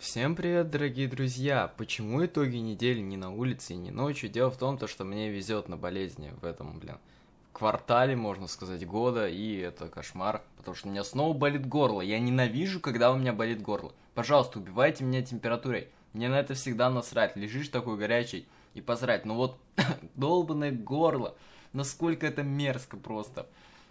Всем привет, дорогие друзья! Почему итоги недели не на улице и не ночью? Дело в том, то, что мне везет на болезни в этом, блин, квартале, можно сказать, года, и это кошмар, потому что у меня снова болит горло. Я ненавижу, когда у меня болит горло. Пожалуйста, убивайте меня температурой. Мне на это всегда насрать. Лежишь такой горячий и посрать. Ну вот, долбанное горло. Насколько это мерзко просто.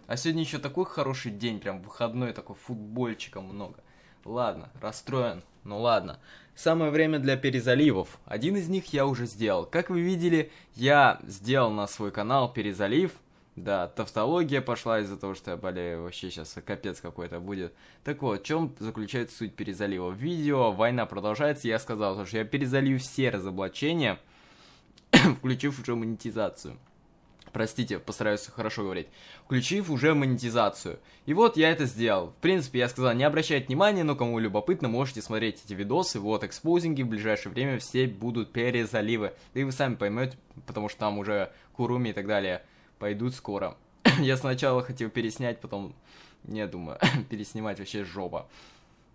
А сегодня еще такой хороший день, прям выходной, такой футбольчика много. Ладно, расстроен. Ну ладно. Самое время для перезаливов. Один из них я уже сделал. Как вы видели, я сделал на свой канал перезалив. Да, тавтология пошла из-за того, что я болею. Вообще сейчас капец какой-то будет. Так вот, в чем заключается суть перезалива? В видео война продолжается. Я сказал, что я перезалью все разоблачения, включив уже монетизацию простите, постараюсь хорошо говорить, включив уже монетизацию. И вот я это сделал. В принципе, я сказал, не обращайте внимания, но кому любопытно, можете смотреть эти видосы, вот экспозинги, в ближайшее время все будут перезаливы. И вы сами поймете, потому что там уже Куруми и так далее пойдут скоро. я сначала хотел переснять, потом, не думаю, переснимать вообще жопа.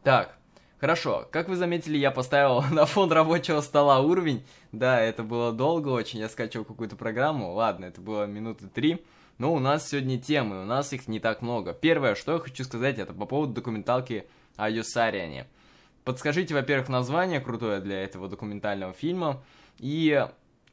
Так, Хорошо, как вы заметили, я поставил на фон рабочего стола уровень. Да, это было долго очень, я скачивал какую-то программу. Ладно, это было минуты три. Но у нас сегодня темы, у нас их не так много. Первое, что я хочу сказать, это по поводу документалки о Юсариане. Подскажите, во-первых, название крутое для этого документального фильма. И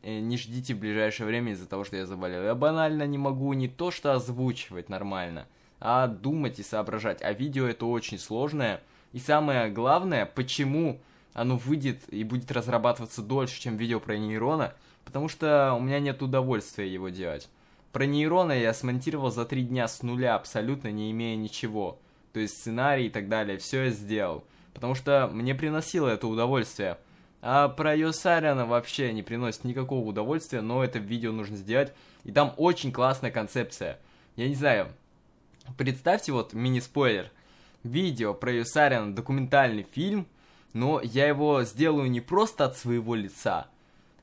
э, не ждите в ближайшее время из-за того, что я заболел. Я банально не могу не то что озвучивать нормально, а думать и соображать. А видео это очень сложное и самое главное, почему оно выйдет и будет разрабатываться дольше, чем видео про нейрона, потому что у меня нет удовольствия его делать. Про нейрона я смонтировал за три дня с нуля, абсолютно не имея ничего. То есть сценарий и так далее, все я сделал. Потому что мне приносило это удовольствие. А про Йосарина вообще не приносит никакого удовольствия, но это видео нужно сделать. И там очень классная концепция. Я не знаю, представьте вот мини-спойлер – видео про Юсарина, документальный фильм, но я его сделаю не просто от своего лица,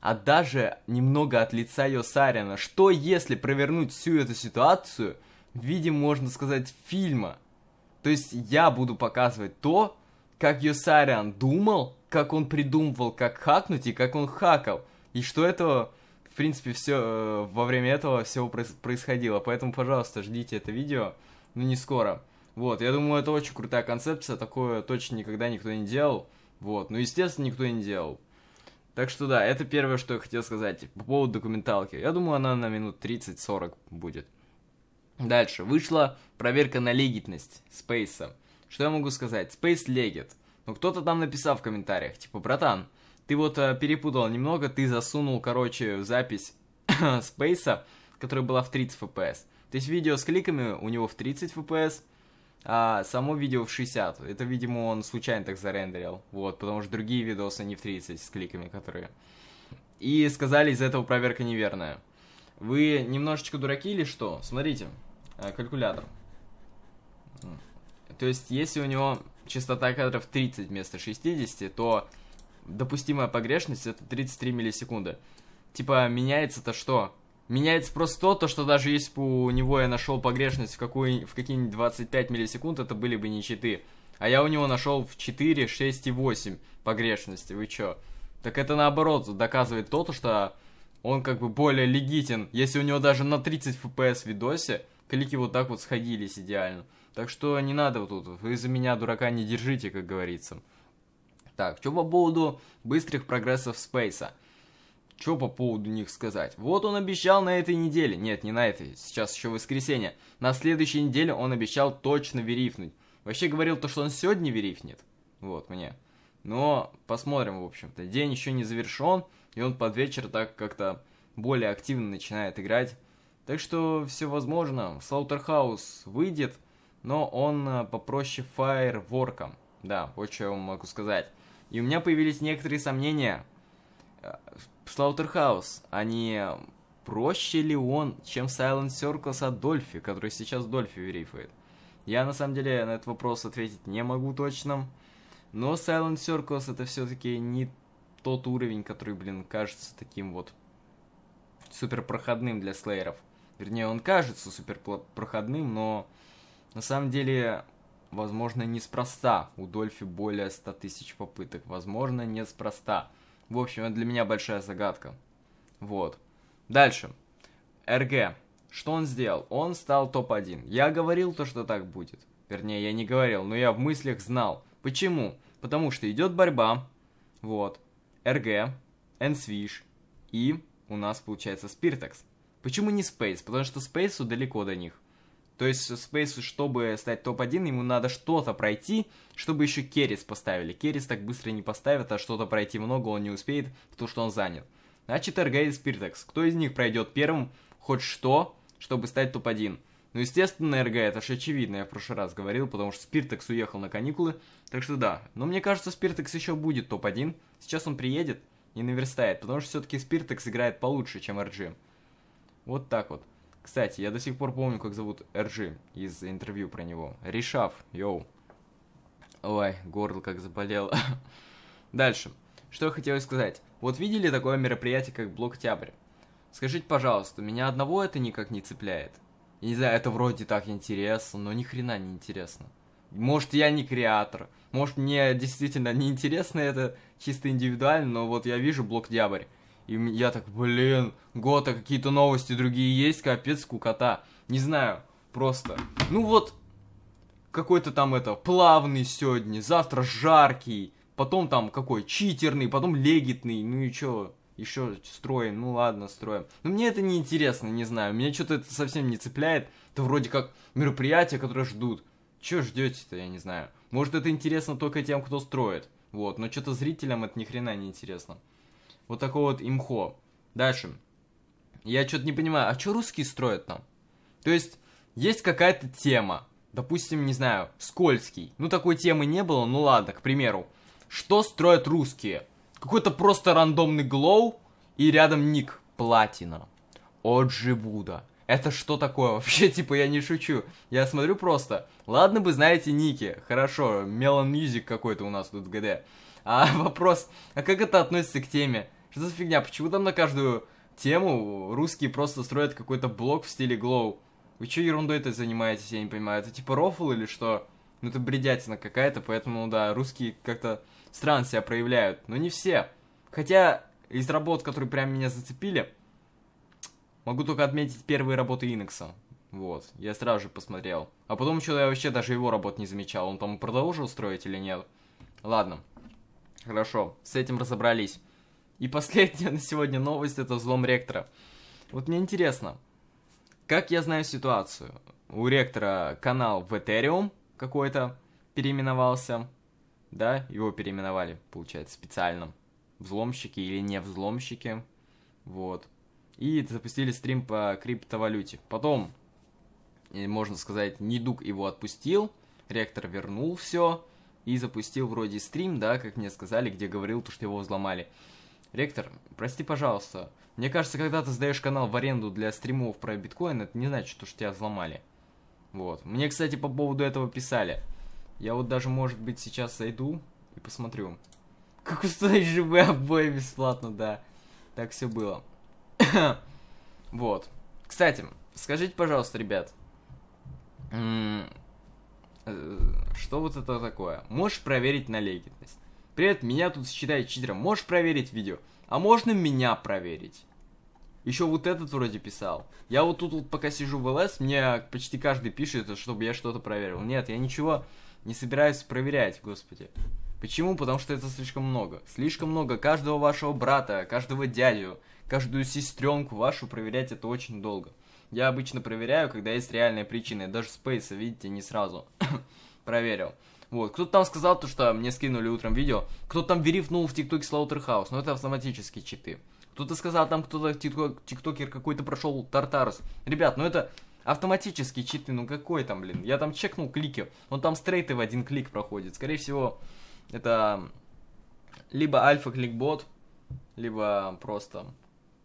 а даже немного от лица Йосарина. Что если провернуть всю эту ситуацию в виде, можно сказать, фильма? То есть я буду показывать то, как Йосариан думал, как он придумывал, как хакнуть и как он хакал. И что этого, в принципе, все э, во время этого всего происходило. Поэтому, пожалуйста, ждите это видео, но не скоро. Вот, я думаю, это очень крутая концепция, такое точно никогда никто не делал. Вот, ну, естественно, никто не делал. Так что да, это первое, что я хотел сказать по поводу документалки. Я думаю, она на минут 30-40 будет. Дальше. Вышла проверка на легитность Спейса. Что я могу сказать? Спейс легит. Ну, кто-то там написал в комментариях, типа, братан, ты вот э, перепутал немного, ты засунул, короче, в запись Спейса, которая была в 30 FPS. То есть видео с кликами у него в 30 FPS, а само видео в 60. Это, видимо, он случайно так зарендерил. Вот, потому что другие видосы не в 30 с кликами, которые. И сказали из этого проверка неверная. Вы немножечко дураки или что? Смотрите, э, калькулятор. То есть, если у него частота кадров 30 вместо 60, то допустимая погрешность это 33 миллисекунды. Типа, меняется-то что? Меняется просто то, то, что даже если бы у него я нашел погрешность в, какую, в какие-нибудь 25 миллисекунд, это были бы не читы. А я у него нашел в 4, 6 и 8 погрешности. Вы чё? Так это наоборот доказывает то, то что он как бы более легитен. Если у него даже на 30 FPS видосе, клики вот так вот сходились идеально. Так что не надо вот тут, вы за меня дурака не держите, как говорится. Так, что по поводу быстрых прогрессов Спейса что по поводу них сказать? Вот он обещал на этой неделе, нет, не на этой, сейчас еще воскресенье, на следующей неделе он обещал точно верифнуть. Вообще говорил то, что он сегодня верифнет, вот, мне. Но посмотрим, в общем-то, день еще не завершен, и он под вечер так как-то более активно начинает играть. Так что все возможно, Слаутерхаус выйдет, но он э, попроще фаерворком. Да, вот что я вам могу сказать. И у меня появились некоторые сомнения Slaughterhouse, они а проще ли он, чем Silent Circles от Дольфи, который сейчас Дольфи верифует? Я на самом деле на этот вопрос ответить не могу точно, но Silent Circles это все-таки не тот уровень, который, блин, кажется таким вот супер проходным для слейеров. Вернее, он кажется супер проходным, но на самом деле, возможно, неспроста. У Дольфи более 100 тысяч попыток. Возможно, неспроста. спроста в общем, это для меня большая загадка. Вот. Дальше. РГ. Что он сделал? Он стал топ-1. Я говорил то, что так будет. Вернее, я не говорил, но я в мыслях знал. Почему? Потому что идет борьба. Вот. РГ, NSwish и у нас получается Spirtex. Почему не Space? Потому что Space далеко до них. То есть Спейсу, чтобы стать топ-1, ему надо что-то пройти, чтобы еще Керрис поставили. Керрис так быстро не поставит, а что-то пройти много он не успеет, потому что он занят. Значит, РГ и Спиртекс. Кто из них пройдет первым хоть что, чтобы стать топ-1? Ну, естественно, РГ, это же очевидно, я в прошлый раз говорил, потому что Спиртекс уехал на каникулы, так что да. Но мне кажется, Спиртекс еще будет топ-1. Сейчас он приедет и наверстает, потому что все-таки Спиртекс играет получше, чем RG. Эм. Вот так вот. Кстати, я до сих пор помню, как зовут Эрджи из интервью про него. Решав, йоу. Ой, горло как заболело. Дальше. Что я хотел сказать. Вот видели такое мероприятие, как Блок Октябрь? Скажите, пожалуйста, меня одного это никак не цепляет. Я не знаю, это вроде так интересно, но ни хрена не интересно. Может, я не креатор. Может, мне действительно не интересно это чисто индивидуально, но вот я вижу Блок Октябрь. И я так, блин, ГОТА какие-то новости другие есть, капец, кукота. Не знаю, просто. Ну вот, какой-то там это, плавный сегодня, завтра жаркий, потом там какой, читерный, потом легитный, ну и чё, еще строим, ну ладно, строим. Но ну, мне это не интересно, не знаю, меня что-то это совсем не цепляет. Это вроде как мероприятия, которые ждут. Чё ждете-то, я не знаю. Может, это интересно только тем, кто строит. Вот, но что-то зрителям это ни хрена не интересно вот такое вот имхо. Дальше. Я что-то не понимаю, а что русские строят там? То есть, есть какая-то тема, допустим, не знаю, скользкий. Ну, такой темы не было, ну ладно, к примеру. Что строят русские? Какой-то просто рандомный глоу и рядом ник Платина. Оджи Буда. Это что такое? Вообще, типа, я не шучу. Я смотрю просто. Ладно бы знаете ники. Хорошо, Мелан Мьюзик какой-то у нас тут в ГД. А вопрос, а как это относится к теме? Что за фигня? Почему там на каждую тему русские просто строят какой-то блок в стиле Glow? Вы чё ерундой это занимаетесь, я не понимаю. Это типа рофл или что? Ну это бредятина какая-то, поэтому, да, русские как-то странно себя проявляют. Но не все. Хотя из работ, которые прям меня зацепили, могу только отметить первые работы Инекса. Вот, я сразу же посмотрел. А потом что-то я вообще даже его работ не замечал. Он, там продолжил строить или нет? Ладно. Хорошо, с этим разобрались. И последняя на сегодня новость – это взлом ректора. Вот мне интересно, как я знаю ситуацию? У ректора канал в Ethereum какой-то переименовался, да, его переименовали, получается, специально. Взломщики или не взломщики, вот. И запустили стрим по криптовалюте. Потом, можно сказать, недуг его отпустил, ректор вернул все и запустил вроде стрим, да, как мне сказали, где говорил то, что его взломали. Ректор, прости, пожалуйста. Мне кажется, когда ты сдаешь канал в аренду для стримов про биткоин, это не значит, что тебя взломали. Вот. Мне, кстати, по поводу этого писали. Я вот даже, может быть, сейчас зайду и посмотрю. Как устроить живые обои бесплатно, да. Так все было. вот. Кстати, скажите, пожалуйста, ребят. Э, что вот это такое? Можешь проверить на легитность? Привет, меня тут считает читером. Можешь проверить видео? А можно меня проверить? Еще вот этот вроде писал. Я вот тут вот пока сижу в ЛС, мне почти каждый пишет, чтобы я что-то проверил. Нет, я ничего не собираюсь проверять, господи. Почему? Потому что это слишком много. Слишком много каждого вашего брата, каждого дядю, каждую сестренку вашу проверять это очень долго. Я обычно проверяю, когда есть реальные причины. Даже спейса, видите, не сразу проверил. Вот. Кто-то там сказал, то, что мне скинули утром видео, кто-то там верифнул в ТикТоке Слаутерхаус, но это автоматические читы. Кто-то сказал, там кто-то тикток, тиктокер какой-то прошел Тартарус. Ребят, ну это автоматические читы, ну какой там, блин. Я там чекнул клики, он там стрейты в один клик проходит. Скорее всего, это либо альфа-кликбот, либо просто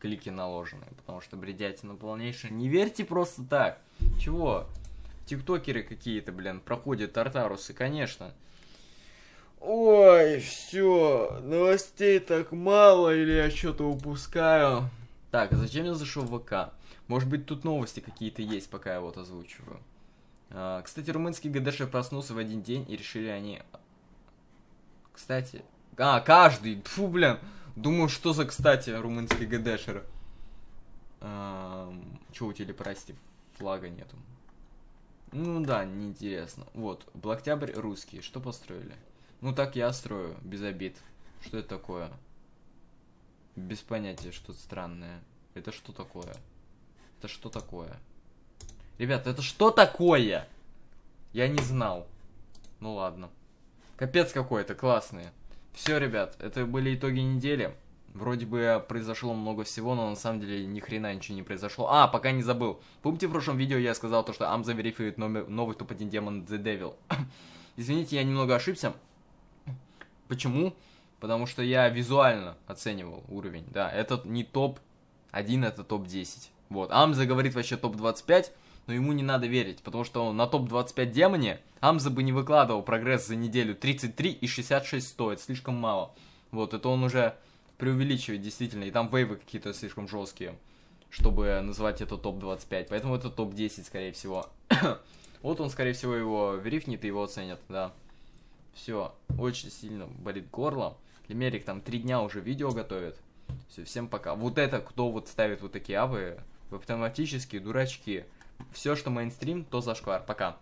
клики наложенные, потому что бредятина полнейшая. Не верьте просто так. Чего? тиктокеры какие-то, блин, проходят тартарусы, конечно. Ой, все, новостей так мало, или я что-то упускаю. Так, а зачем я зашел в ВК? Может быть, тут новости какие-то есть, пока я вот озвучиваю. А, кстати, румынский ГДШ проснулся в один день, и решили они... А, кстати... А, каждый! Фу, блин! Думаю, что за, кстати, румынский ГДшер? А, чего у тебя телепрасти флага нету? Ну да, неинтересно. Вот, Блоктябрь русский, что построили? Ну так я строю, без обид. Что это такое? Без понятия, что-то странное. Это что такое? Это что такое? Ребята, это что такое? Я не знал. Ну ладно. Капец какой-то, классные. Все, ребят, это были итоги недели. Вроде бы произошло много всего, но на самом деле ни хрена ничего не произошло. А, пока не забыл. Помните, в прошлом видео я сказал то, что Амза the новый топ-1 демон The Devil. Извините, я немного ошибся. Почему? Потому что я визуально оценивал уровень. Да, этот не топ-1, это топ-10. Вот, Амза говорит вообще топ-25, но ему не надо верить, потому что на топ-25 демоне Амза бы не выкладывал прогресс за неделю 33 и 66 стоит, слишком мало. Вот, это он уже преувеличивать действительно, и там вейвы какие-то слишком жесткие, чтобы называть это топ-25, поэтому это топ-10, скорее всего. вот он, скорее всего, его верифнит и его оценят, да. Все, очень сильно болит горло. Лимерик там три дня уже видео готовит. Все, всем пока. Вот это, кто вот ставит вот такие авы, автоматические дурачки. Все, что мейнстрим, то зашквар. Пока.